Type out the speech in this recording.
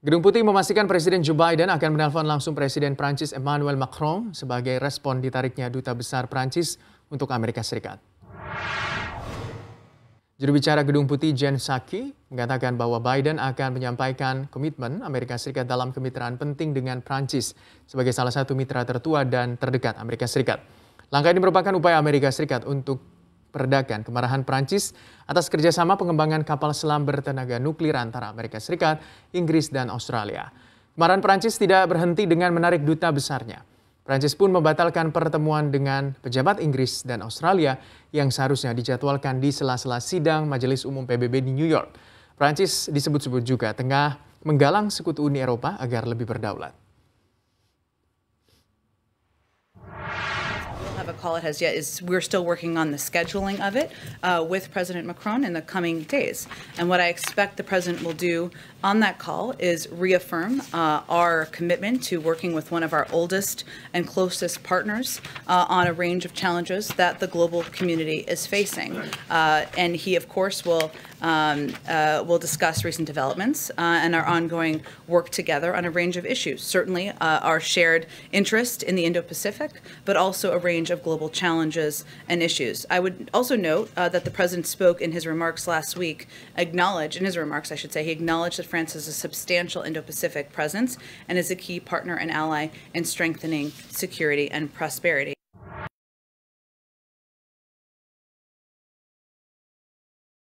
Gedung Putih memastikan Presiden Joe Biden akan menelpon langsung Presiden Prancis Emmanuel Macron sebagai respon ditariknya Duta Besar Prancis untuk Amerika Serikat. Juru bicara Gedung Putih Jen Psaki mengatakan bahwa Biden akan menyampaikan komitmen Amerika Serikat dalam kemitraan penting dengan Prancis sebagai salah satu mitra tertua dan terdekat Amerika Serikat. Langkah ini merupakan upaya Amerika Serikat untuk peredakan kemarahan Perancis atas kerjasama pengembangan kapal selam bertenaga nuklir antara Amerika Serikat, Inggris, dan Australia. Kemarahan Perancis tidak berhenti dengan menarik duta besarnya. Perancis pun membatalkan pertemuan dengan pejabat Inggris dan Australia yang seharusnya dijadwalkan di sela-sela sidang Majelis Umum PBB di New York. Perancis disebut-sebut juga tengah menggalang sekutu Uni Eropa agar lebih berdaulat. a call it has yet is we're still working on the scheduling of it uh, with President Macron in the coming days. And what I expect the president will do on that call is reaffirm uh, our commitment to working with one of our oldest and closest partners uh, on a range of challenges that the global community is facing. Uh, and he, of course, will um, uh, will discuss recent developments uh, and our ongoing work together on a range of issues. Certainly, our shared interest in the Indo-Pacific, but also a range of global challenges and issues. I would also note uh, that the president spoke in his remarks last week, acknowledged, in his remarks, I should say, he acknowledged that France has a substantial Indo Pacific presence and is a key partner and ally in strengthening security and prosperity.